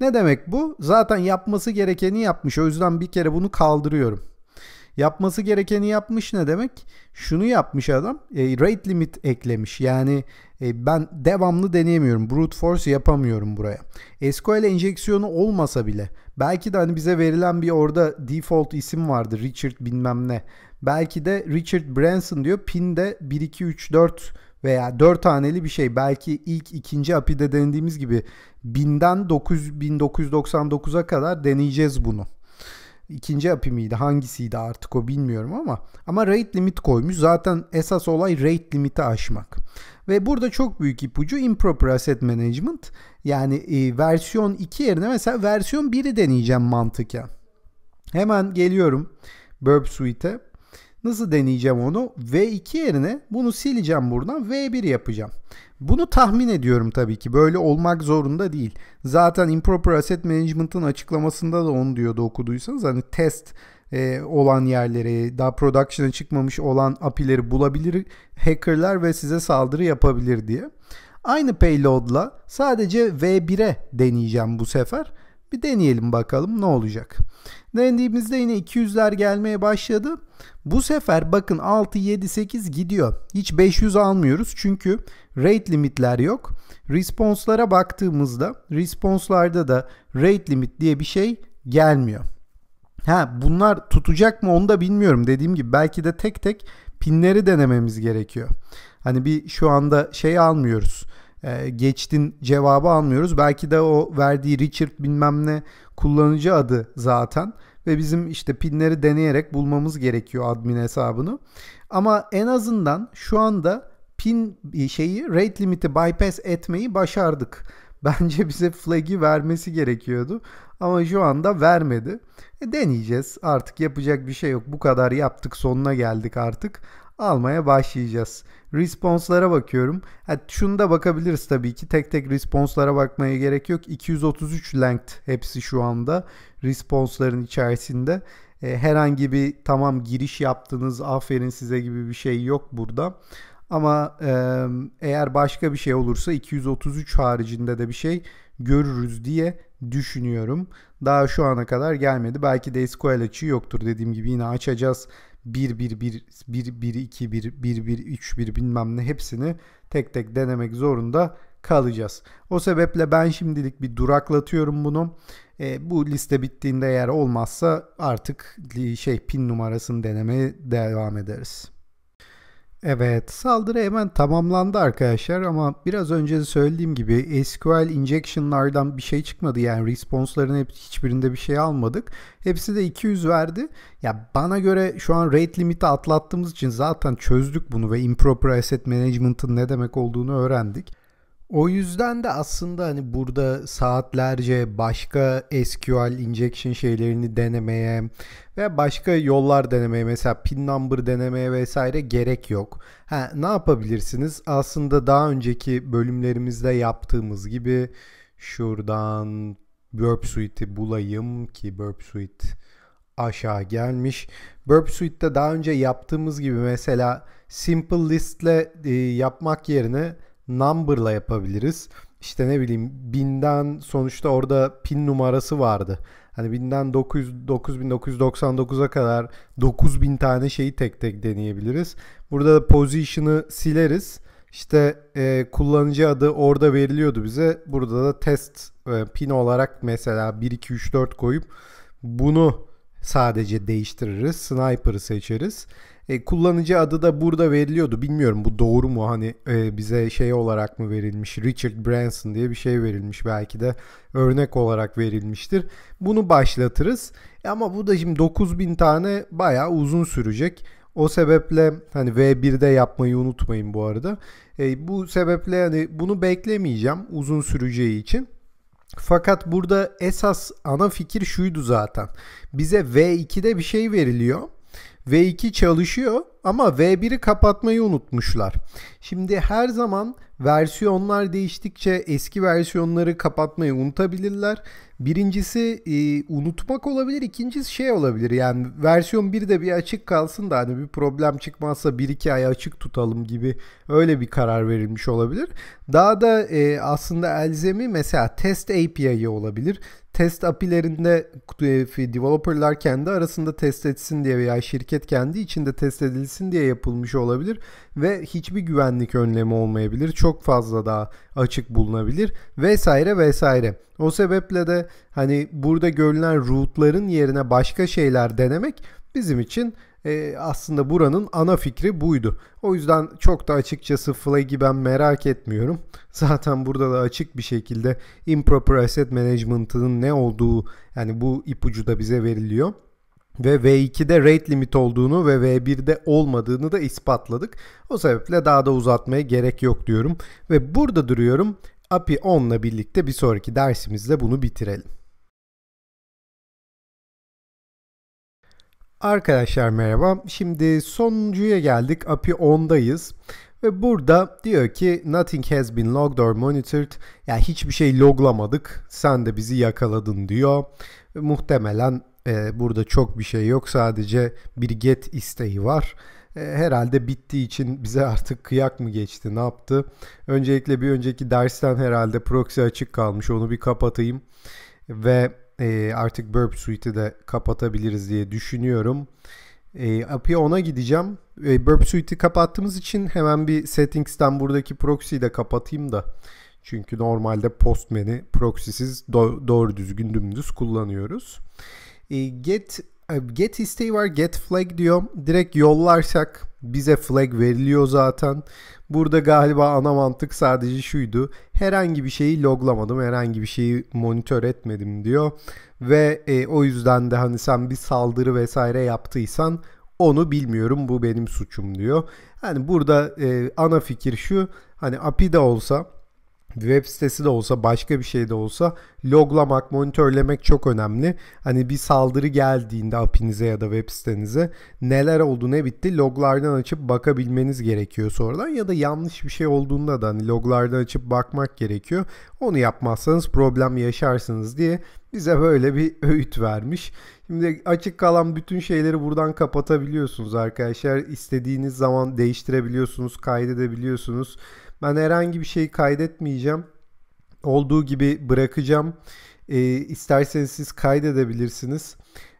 [SPEAKER 1] Ne demek bu? Zaten yapması gerekeni yapmış. O yüzden bir kere bunu kaldırıyorum. Yapması gerekeni yapmış ne demek? Şunu yapmış adam. E, rate limit eklemiş. Yani e, ben devamlı deneyemiyorum. Brute force yapamıyorum buraya. SQL enjeksiyonu olmasa bile belki de hani bize verilen bir orada default isim vardı. Richard bilmem ne. Belki de Richard Branson diyor. Pin de 1 2 3 4 veya 4 taneli bir şey. Belki ilk ikinci API'de denediğimiz gibi 1000'den 1999'a kadar deneyeceğiz bunu. İkinci API miydi hangisiydi artık o bilmiyorum ama ama rate limit koymuş. Zaten esas olay rate limiti aşmak. Ve burada çok büyük ipucu improper asset management. Yani e, versiyon 2 yerine mesela versiyon 1'i deneyeceğim mantıken. Hemen geliyorum Burp Suite'e. Nasıl deneyeceğim onu? V2 yerine bunu sileceğim buradan V1 yapacağım. Bunu tahmin ediyorum tabii ki. Böyle olmak zorunda değil. Zaten Improper Asset Management'ın açıklamasında da onu diyordu okuduysanız. Hani test e, olan yerleri, daha production'a çıkmamış olan API'leri bulabilir hackerlar ve size saldırı yapabilir diye. Aynı payload'la sadece V1'e deneyeceğim bu sefer bir deneyelim bakalım ne olacak. Denediğimizde yine 200'ler gelmeye başladı. Bu sefer bakın 6, 7, 8 gidiyor. Hiç 500 almıyoruz çünkü rate limitler yok. responslara baktığımızda responslarda da rate limit diye bir şey gelmiyor. Ha bunlar tutacak mı onu da bilmiyorum. Dediğim gibi belki de tek tek pinleri denememiz gerekiyor. Hani bir şu anda şey almıyoruz e, geçtin cevabı almıyoruz. Belki de o verdiği Richard bilmem ne kullanıcı adı zaten ve bizim işte pinleri deneyerek bulmamız gerekiyor admin hesabını. Ama en azından şu anda pin şeyi rate limiti bypass etmeyi başardık. Bence bize flag'i vermesi gerekiyordu ama şu anda vermedi. E, deneyeceğiz artık yapacak bir şey yok. Bu kadar yaptık sonuna geldik artık almaya başlayacağız. Responslara bakıyorum. Ha, şunu da bakabiliriz tabii ki. Tek tek responslara bakmaya gerek yok. 233 length hepsi şu anda responsların içerisinde. E, herhangi bir tamam giriş yaptınız aferin size gibi bir şey yok burada. Ama e, eğer başka bir şey olursa 233 haricinde de bir şey görürüz diye düşünüyorum. Daha şu ana kadar gelmedi. Belki de SQL açığı yoktur dediğim gibi yine açacağız 1 1 1 1 1 2 1 1 1 3 1 bilmem ne hepsini tek tek denemek zorunda kalacağız. O sebeple ben şimdilik bir duraklatıyorum bunu. E, bu liste bittiğinde eğer olmazsa artık şey pin numarasını denemeye devam ederiz. Evet saldırı hemen tamamlandı arkadaşlar ama biraz önce de söylediğim gibi SQL injection'lardan bir şey çıkmadı. Yani response'ların hep, hiçbirinde bir şey almadık. Hepsi de 200 verdi. Ya bana göre şu an rate limiti atlattığımız için zaten çözdük bunu ve improper asset management'ın ne demek olduğunu öğrendik. O yüzden de aslında hani burada saatlerce başka SQL injection şeylerini denemeye ve başka yollar denemeye mesela pin number denemeye vesaire gerek yok. Ha, ne yapabilirsiniz? Aslında daha önceki bölümlerimizde yaptığımız gibi şuradan Burp Suite'i bulayım ki Burp Suite aşağı gelmiş. Burp Suite'de daha önce yaptığımız gibi mesela simple listle e, yapmak yerine number'la yapabiliriz. İşte ne bileyim binden sonuçta orada pin numarası vardı. Hani binden 900, 9999'a kadar 9000 tane şeyi tek tek deneyebiliriz. Burada da position'ı sileriz. İşte e, kullanıcı adı orada veriliyordu bize. Burada da test e, pin olarak mesela 1 2 3 4 koyup bunu sadece değiştiririz. Sniper'ı seçeriz. E, kullanıcı adı da burada veriliyordu. Bilmiyorum bu doğru mu hani e, bize şey olarak mı verilmiş Richard Branson diye bir şey verilmiş belki de örnek olarak verilmiştir. Bunu başlatırız e, ama bu da şimdi 9000 tane bayağı uzun sürecek. O sebeple hani V1'de yapmayı unutmayın bu arada. E, bu sebeple hani bunu beklemeyeceğim uzun süreceği için. Fakat burada esas ana fikir şuydu zaten. Bize V2'de bir şey veriliyor V2 çalışıyor ama V1'i kapatmayı unutmuşlar. Şimdi her zaman versiyonlar değiştikçe eski versiyonları kapatmayı unutabilirler. Birincisi e, unutmak olabilir. ikincisi şey olabilir. Yani versiyon 1 de bir açık kalsın da hani bir problem çıkmazsa 1-2 ay açık tutalım gibi öyle bir karar verilmiş olabilir. Daha da e, aslında elzemi mesela test API'yi olabilir test API'lerinde developerlar kendi arasında test etsin diye veya şirket kendi içinde test edilsin diye yapılmış olabilir ve hiçbir güvenlik önlemi olmayabilir. Çok fazla daha açık bulunabilir vesaire vesaire. O sebeple de hani burada görülen root'ların yerine başka şeyler denemek bizim için e, aslında buranın ana fikri buydu. O yüzden çok da açıkçası Flag'i ben merak etmiyorum. Zaten burada da açık bir şekilde improper asset management'ın ne olduğu yani bu ipucu da bize veriliyor ve V2'de rate limit olduğunu ve V1'de olmadığını da ispatladık. O sebeple daha da uzatmaya gerek yok diyorum ve burada duruyorum. API 10'la birlikte bir sonraki dersimizde bunu bitirelim. Arkadaşlar merhaba. Şimdi sonuncuya geldik. API 10'dayız. Ve burada diyor ki nothing has been logged or monitored. Yani hiçbir şey loglamadık. Sen de bizi yakaladın diyor. Ve muhtemelen e, burada çok bir şey yok. Sadece bir get isteği var. E, herhalde bittiği için bize artık kıyak mı geçti ne yaptı? Öncelikle bir önceki dersten herhalde proxy açık kalmış. Onu bir kapatayım. Ve e, artık Burp Suite'i de kapatabiliriz diye düşünüyorum. E, API 10'a gideceğim. E, Burp Suite'i kapattığımız için hemen bir settings'ten buradaki proxy'yi de kapatayım da. Çünkü normalde Postman'i proxy'siz do- doğru düzgün dümdüz kullanıyoruz. E, get get isteği var get flag diyor. Direkt yollarsak bize flag veriliyor zaten. Burada galiba ana mantık sadece şuydu. Herhangi bir şeyi loglamadım, herhangi bir şeyi monitör etmedim diyor. Ve e, o yüzden de hani sen bir saldırı vesaire yaptıysan onu bilmiyorum bu benim suçum diyor. Yani burada e, ana fikir şu hani API de olsa web sitesi de olsa başka bir şey de olsa loglamak, monitörlemek çok önemli. Hani bir saldırı geldiğinde apinize ya da web sitenize neler oldu ne bitti loglardan açıp bakabilmeniz gerekiyor sonradan ya da yanlış bir şey olduğunda da hani loglardan açıp bakmak gerekiyor. Onu yapmazsanız problem yaşarsınız diye bize böyle bir öğüt vermiş. Şimdi açık kalan bütün şeyleri buradan kapatabiliyorsunuz arkadaşlar. İstediğiniz zaman değiştirebiliyorsunuz, kaydedebiliyorsunuz. Ben herhangi bir şeyi kaydetmeyeceğim. Olduğu gibi bırakacağım. E, isterseniz siz kaydedebilirsiniz.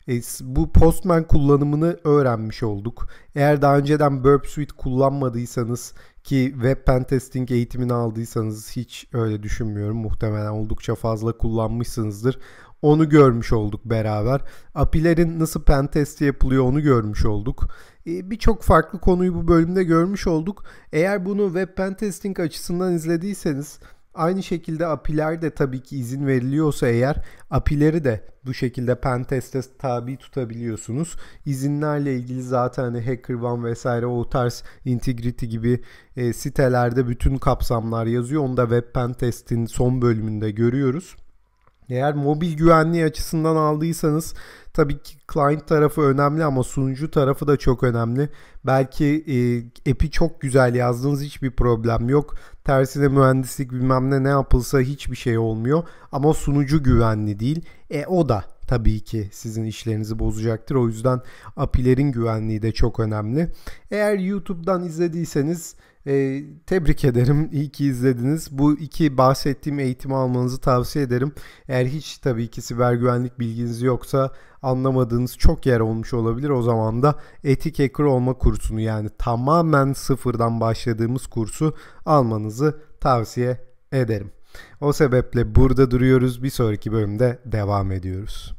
[SPEAKER 1] E, bu Postman kullanımını öğrenmiş olduk. Eğer daha önceden Burp Suite kullanmadıysanız ki web pentesting eğitimini aldıysanız hiç öyle düşünmüyorum. Muhtemelen oldukça fazla kullanmışsınızdır. Onu görmüş olduk beraber. API'lerin nasıl pentesti yapılıyor onu görmüş olduk. Ee, birçok farklı konuyu bu bölümde görmüş olduk. Eğer bunu web pentesting açısından izlediyseniz aynı şekilde apiler de tabii ki izin veriliyorsa eğer apileri de bu şekilde penteste tabi tutabiliyorsunuz. İzinlerle ilgili zaten hani HackerOne vesaire o tarz Integrity gibi e, sitelerde bütün kapsamlar yazıyor. Onu da web pentestin son bölümünde görüyoruz. Eğer mobil güvenliği açısından aldıysanız tabii ki client tarafı önemli ama sunucu tarafı da çok önemli. Belki e, app'i çok güzel yazdığınız hiçbir problem yok. Tersine mühendislik bilmem ne ne yapılsa hiçbir şey olmuyor. Ama sunucu güvenli değil. E o da tabii ki sizin işlerinizi bozacaktır. O yüzden API'lerin güvenliği de çok önemli. Eğer YouTube'dan izlediyseniz e, tebrik ederim. İyi ki izlediniz. Bu iki bahsettiğim eğitimi almanızı tavsiye ederim. Eğer hiç tabii ki siber güvenlik bilginiz yoksa anlamadığınız çok yer olmuş olabilir. O zaman da etik hacker olma kursunu yani tamamen sıfırdan başladığımız kursu almanızı tavsiye ederim. O sebeple burada duruyoruz. Bir sonraki bölümde devam ediyoruz.